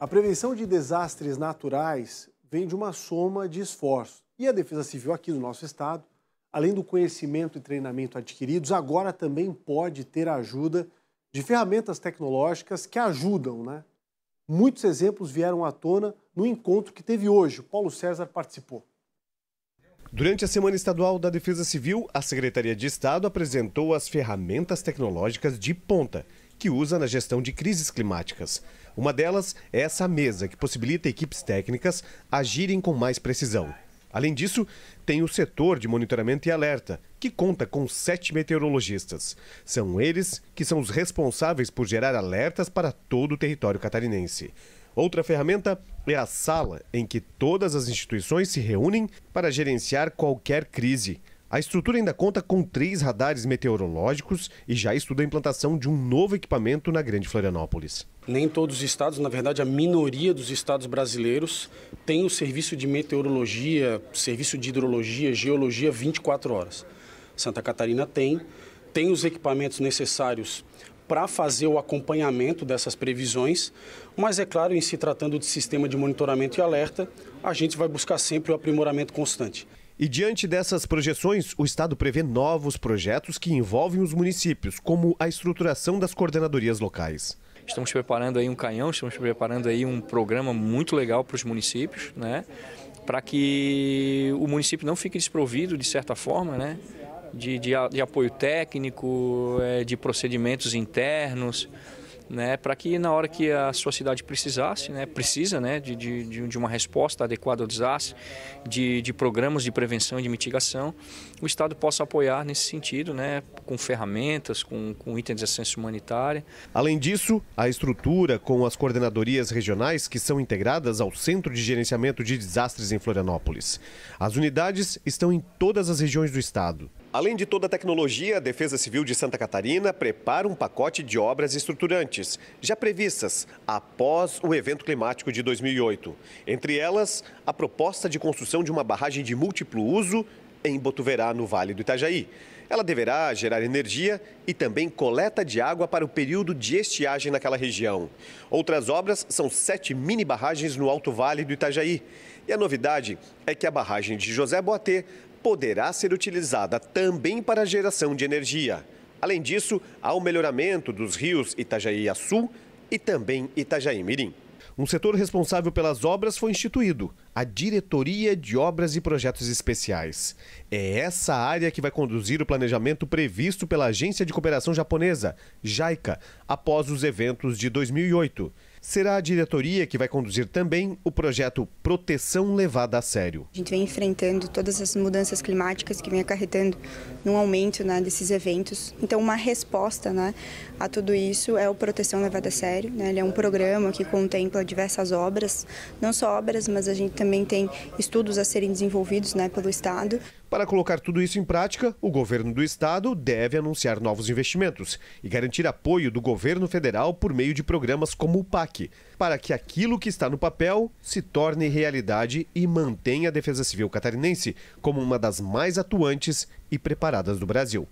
A prevenção de desastres naturais vem de uma soma de esforços. E a Defesa Civil aqui do nosso estado, além do conhecimento e treinamento adquiridos, agora também pode ter a ajuda de ferramentas tecnológicas que ajudam, né? Muitos exemplos vieram à tona no encontro que teve hoje. O Paulo César participou. Durante a Semana Estadual da Defesa Civil, a Secretaria de Estado apresentou as ferramentas tecnológicas de ponta que usa na gestão de crises climáticas. Uma delas é essa mesa, que possibilita equipes técnicas agirem com mais precisão. Além disso, tem o setor de monitoramento e alerta, que conta com sete meteorologistas. São eles que são os responsáveis por gerar alertas para todo o território catarinense. Outra ferramenta é a sala em que todas as instituições se reúnem para gerenciar qualquer crise. A estrutura ainda conta com três radares meteorológicos e já estuda a implantação de um novo equipamento na Grande Florianópolis. Nem todos os estados, na verdade, a minoria dos estados brasileiros tem o serviço de meteorologia, serviço de hidrologia, geologia 24 horas. Santa Catarina tem, tem os equipamentos necessários para fazer o acompanhamento dessas previsões, mas é claro, em se tratando de sistema de monitoramento e alerta, a gente vai buscar sempre o aprimoramento constante. E diante dessas projeções, o Estado prevê novos projetos que envolvem os municípios, como a estruturação das coordenadorias locais. Estamos preparando aí um canhão, estamos preparando aí um programa muito legal para os municípios, né? Para que o município não fique desprovido, de certa forma, né? De, de, de apoio técnico, é, de procedimentos internos, né, para que na hora que a sua cidade precisasse, né, precisa né, de, de, de uma resposta adequada ao desastre, de, de programas de prevenção e de mitigação, o Estado possa apoiar nesse sentido, né, com ferramentas, com, com itens de assistência humanitária. Além disso, a estrutura com as coordenadorias regionais que são integradas ao Centro de Gerenciamento de Desastres em Florianópolis. As unidades estão em todas as regiões do Estado. Além de toda a tecnologia, a Defesa Civil de Santa Catarina prepara um pacote de obras estruturantes, já previstas após o evento climático de 2008. Entre elas, a proposta de construção de uma barragem de múltiplo uso em Botuverá, no Vale do Itajaí. Ela deverá gerar energia e também coleta de água para o período de estiagem naquela região. Outras obras são sete mini barragens no Alto Vale do Itajaí. E a novidade é que a barragem de José Boatê poderá ser utilizada também para geração de energia. Além disso, há o melhoramento dos rios Itajaí Açu e também Itajaí Mirim. Um setor responsável pelas obras foi instituído a Diretoria de Obras e Projetos Especiais. É essa área que vai conduzir o planejamento previsto pela Agência de Cooperação Japonesa, JICA, após os eventos de 2008. Será a diretoria que vai conduzir também o projeto Proteção Levada a Sério. A gente vem enfrentando todas as mudanças climáticas que vem acarretando num aumento né, desses eventos. Então, uma resposta né, a tudo isso é o Proteção Levada a Sério. Né? Ele é um programa que contempla diversas obras, não só obras, mas a gente também tem estudos a serem desenvolvidos né, pelo Estado. Para colocar tudo isso em prática, o governo do estado deve anunciar novos investimentos e garantir apoio do governo federal por meio de programas como o PAC, para que aquilo que está no papel se torne realidade e mantenha a Defesa Civil catarinense como uma das mais atuantes e preparadas do Brasil.